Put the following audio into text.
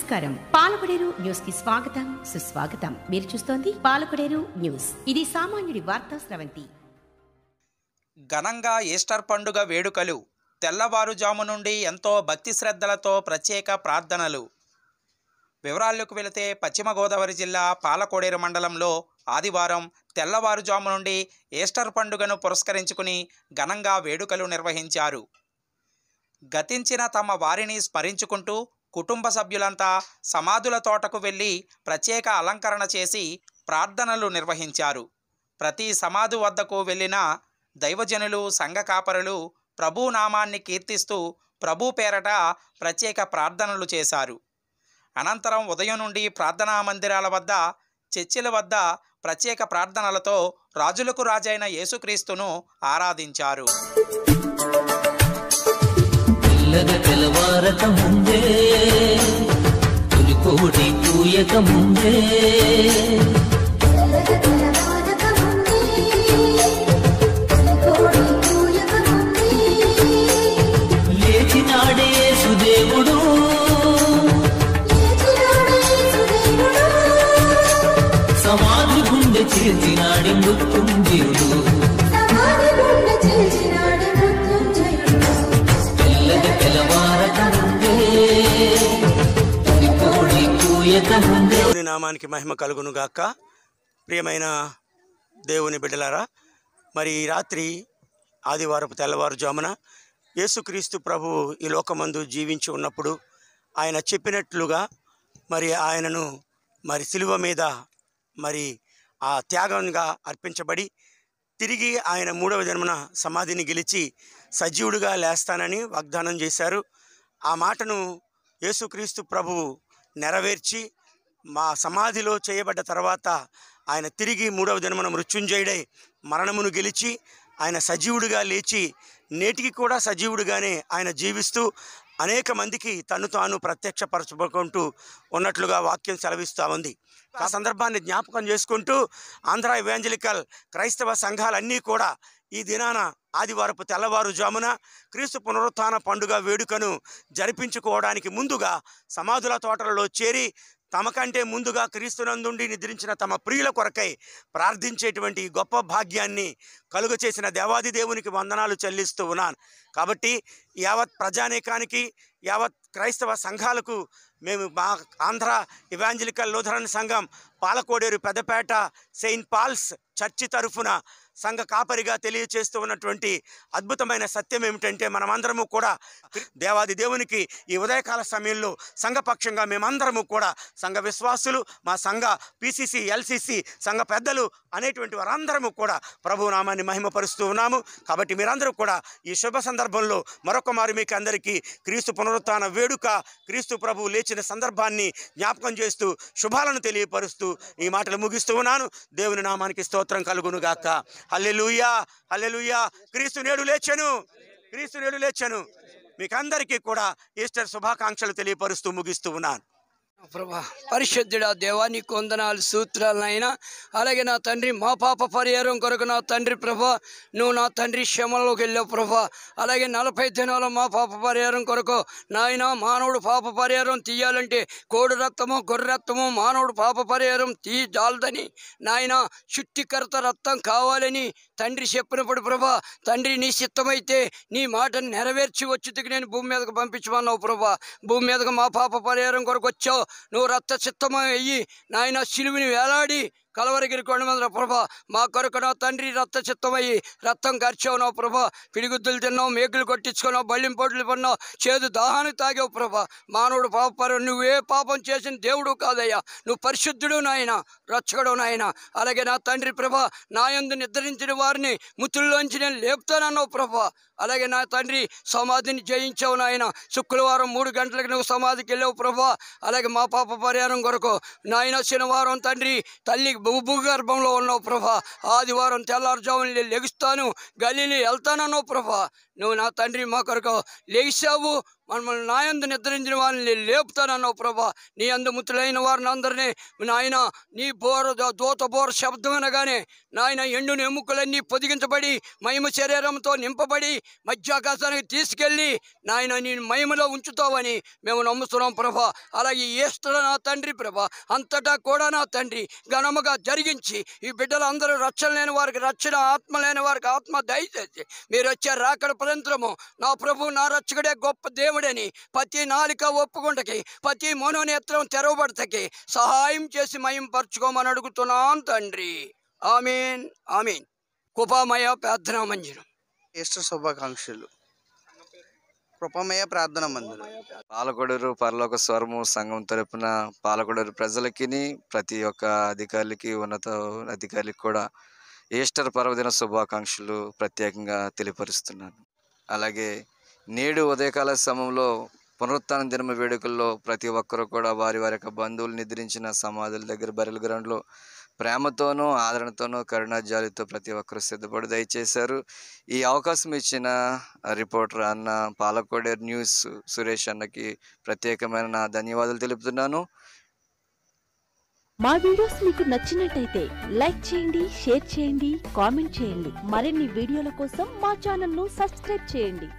నమస్కారం పాలకుడేరు న్యూస్ కి స్వాగతం సుస్వాగతం మీరు చూస్తోంది పాలకుడేరు న్యూస్ ఇది సామాన్యుడి వార్తా స్రవంతి ఘనంగా ఈస్టర్ పండుగ వేడుకలు తెల్లవారుజాము నుండి ఎంతో భక్తి శ్రద్ధలతో ప్రత్యేక ప్రార్థనలు వివరాల్లోకి వెళితే పశ్చిమ గోదావరి జిల్లా పాలకోడేరు మండలంలో ఆదివారం తెల్లవారుజాము నుండి ఈస్టర్ పండుగను పురస్కరించుకుని ఘనంగా వేడుకలు నిర్వహించారు గతించిన తమ వారిని స్మరించుకుంటూ కుటుంబ సభ్యులంతా సమాధుల తోటకు వెళ్ళి ప్రత్యేక అలంకరణ చేసి ప్రార్థనలు నిర్వహించారు ప్రతి సమాధు వద్దకు వెళ్ళిన దైవజనులు సంఘ కాపరులు ప్రభునామాన్ని కీర్తిస్తూ ప్రభు పేరట ప్రత్యేక ప్రార్థనలు చేశారు అనంతరం ఉదయం నుండి ప్రార్థనా మందిరాల వద్ద చర్చిల వద్ద ప్రత్యేక ప్రార్థనలతో రాజులకు రాజైన యేసుక్రీస్తును ఆరాధించారు మెల్లగ తెలవారక ముందే తొలికోటి తూయక ముందే లేచినాడే సుదేవుడు సమాధి గుండె చేతినాడి మృత్యుంజీవుడు దేవుని నామానికి మహిమ కలుగును గాక ప్రియమైన దేవుని బిడ్డలారా మరి రాత్రి ఆదివారపు తెల్లవారుజామున యేసుక్రీస్తు ప్రభు ఈ లోకమందు జీవించి ఉన్నప్పుడు ఆయన చెప్పినట్లుగా మరి ఆయనను మరి సిలువ మీద మరి ఆ త్యాగంగా అర్పించబడి తిరిగి ఆయన మూడవ జన్మన సమాధిని గెలిచి సజీవుడిగా లేస్తానని వాగ్దానం చేశారు ఆ మాటను యేసుక్రీస్తు ప్రభువు నెరవేర్చి మా సమాధిలో చేయబడ్డ తర్వాత ఆయన తిరిగి మూడవ జన్మన మృత్యుంజయుడై మరణమును గెలిచి ఆయన సజీవుడిగా లేచి నేటికి కూడా సజీవుడిగానే ఆయన జీవిస్తూ అనేక మందికి తను తాను ప్రత్యక్షపరచుకుంటూ ఉన్నట్లుగా వాక్యం సెలవిస్తూ ఉంది ఆ సందర్భాన్ని జ్ఞాపకం చేసుకుంటూ ఆంధ్ర ఇవాంజలికల్ క్రైస్తవ సంఘాలన్నీ కూడా ఈ దినాన ఆదివారపు తెల్లవారుజామున క్రీస్తు పునరుత్న పండుగ వేడుకను జరిపించుకోవడానికి ముందుగా సమాధుల తోటలలో చేరి తమకంటే ముందుగా క్రీస్తునందుండి నిద్రించిన తమ ప్రియుల కొరకై ప్రార్థించేటువంటి గొప్ప భాగ్యాన్ని కలుగు చేసిన దేవాది దేవునికి వందనాలు చెల్లిస్తూ ఉన్నాను కాబట్టి యావత్ ప్రజానేకానికి యావత్ క్రైస్తవ సంఘాలకు మేము మా ఆంధ్ర ఇవాంజలికల్ లూథరన్ సంఘం Palakoderu Peddapeta saint Paul's church తరఫున సంఘ కాపరిగా తెలియచేస్తూ ఉన్నటువంటి అద్భుతమైన సత్యం ఏమిటంటే మనమందరము కూడా దేవాది దేవునికి ఈ ఉదయకాల సమయంలో సంఘపక్షంగా మేమందరము కూడా సంఘ విశ్వాసులు మా సంఘ పిసిసి ఎల్సిసి సంఘ పెద్దలు అనేటువంటి వారందరము కూడా ప్రభు నామాన్ని మహిమపరుస్తూ ఉన్నాము కాబట్టి మీరందరూ కూడా ఈ శుభ సందర్భంలో మరొక మారు మీకు అందరికీ క్రీస్తు పునరుత్న వేడుక క్రీస్తు ప్రభు లేచిన సందర్భాన్ని జ్ఞాపకం చేస్తూ శుభాలను తెలియపరుస్తూ ఈ మాటలు ముగిస్తూ ఉన్నాను దేవుని నామానికి స్తోత్రం కలుగునుగాక హల్లెలూయా హల్లెలూయా క్రీస్తు నేడు లేచెను క్రీస్తు నేడు లేచాను మీకందరికీ కూడా ఈస్టర్ శుభాకాంక్షలు తెలియపరుస్తూ ముగిస్తూ ఉన్నాను ప్రభా పరిశుద్ధుడా దేవాన్ని కొందనాలు సూత్రాలనైనా అలాగే నా తండ్రి మా పాప పరిహారం కొరకు నా తండ్రి ప్రభా నువ్వు నా తండ్రి క్షమలోకి వెళ్ళావు ప్రభా అలాగే నలభై దినాలు మా పాప పరిహారం కొరకు నాయన మానవుడు పాప పరిహారం తీయాలంటే కోడి రక్తము గొర్రె రక్తము మానవుడు పాప పరిహారం జాలదని నాయన చుట్టికర్త రక్తం కావాలని తండ్రి చెప్పినప్పుడు ప్రభా తండ్రి నీ సిద్ధమైతే నీ మాటను నెరవేర్చి వచ్చి నేను భూమి మీదకు పంపించమన్నావు ప్రభా భూమి మీదకు మా పాప పరిహారం కొరకు వచ్చావు నువ్వు రక్త చిత్తమయ్యి నాయన సిలువిని వేలాడి కలవరిగిరి కొండమంద్ర ప్రభ మా కొరకునో తండ్రి రక్త చిత్తమయ్యి రక్తం ఖర్చవునో ప్రభ పిడిగుద్దులు తిన్నావు మేకులు కొట్టించుకున్నావు పొట్లు పడినావు చేదు దాహాన్ని తాగావు ప్రభ మానవుడు పాపరు నువ్వే పాపం చేసిన దేవుడు కాదయ్యా నువ్వు పరిశుద్ధుడు నాయన రచ్చగడు నాయన అలాగే నా తండ్రి ప్రభ నా ఎందు నిద్రించిన వారిని ముతుల్లోంచి నేను లేపుతానన్నావు ప్రభా అలాగే నా తండ్రి సమాధిని జయించావు నాయన శుక్రవారం మూడు గంటలకు నువ్వు సమాధికి వెళ్ళావు ప్రభా అలాగే మా పాప పరిహారం కొరకు నాయన శనివారం తండ్రి తల్లికి భూగర్భంలో ఉన్నావు ప్రభా ఆదివారం తెల్లారుజామున లెగుస్తాను గల్లీని వెళ్తానన్నావు ప్రభా నువ్వు నా తండ్రి మా కొరకు లేగిసావు మమ్మల్ని నాయందు నిద్రించిన వారిని లేపుతానన్నావు ప్రభా నీ అందు ముతులైన వారిని అందరినీ నాయన నీ బోర దూత బోర శబ్దం అనగానే నాయన ఎండు ఎముకలన్నీ పొదిగించబడి మహిమ శరీరంతో నింపబడి మధ్యాకాశానికి తీసుకెళ్ళి నాయన నేను మహిమలో ఉంచుతావని మేము నమ్ముతున్నాం ప్రభా అలాగే ఏస్తున్న నా తండ్రి ప్రభా అంతటా కూడా నా తండ్రి ఘనముగా జరిగించి ఈ బిడ్డలందరూ రక్షణ లేని వారికి రక్షణ ఆత్మ లేని వారికి ఆత్మ దయచేసి మీరు వచ్చే రాకడ ప్రయంత్రము నా ప్రభు నా రక్షకుడే గొప్ప దేవుడు దేవుడని ప్రతి నాలిక ఒప్పుకుంటకి ప్రతి మనోనేత్రం తెరవబడతకి సహాయం చేసి మయం పరచుకోమని అడుగుతున్నాం తండ్రి ఆమెన్ ఆమెన్ కృపామయ ప్రార్థనా మందిరం ఇష్ట శుభాకాంక్షలు కృపమయ ప్రార్థన మందిరం పాలకొడూరు పరలోక స్వరము సంఘం తరపున పాలకొడరు ప్రజలకి ప్రతి ఒక్క అధికారులకి ఉన్నత అధికారులకి కూడా ఈస్టర్ పర్వదిన శుభాకాంక్షలు ప్రత్యేకంగా తెలియపరుస్తున్నాను అలాగే నేడు ఉదయకాల సమయంలో పునరుత్న దినమ వేడుకల్లో ప్రతి ఒక్కరూ కూడా వారి వారి యొక్క బంధువులు నిద్రించిన సమాధుల దగ్గర బరిల్ గ్రౌండ్లో ప్రేమతోనూ ఆదరణతోనూ కరుణాజాలితో ప్రతి ఒక్కరూ సిద్ధపడి దయచేశారు ఈ అవకాశం ఇచ్చిన రిపోర్టర్ అన్న పాలకోడే న్యూస్ సురేష్ అన్నకి ప్రత్యేకమైన నా ధన్యవాదాలు తెలుపుతున్నాను మా వీడియోస్ మీకు నచ్చినట్టయితే లైక్ చేయండి షేర్ చేయండి కామెంట్ చేయండి మరిన్ని వీడియోల కోసం మా ఛానల్ను సబ్స్క్రైబ్ చేయండి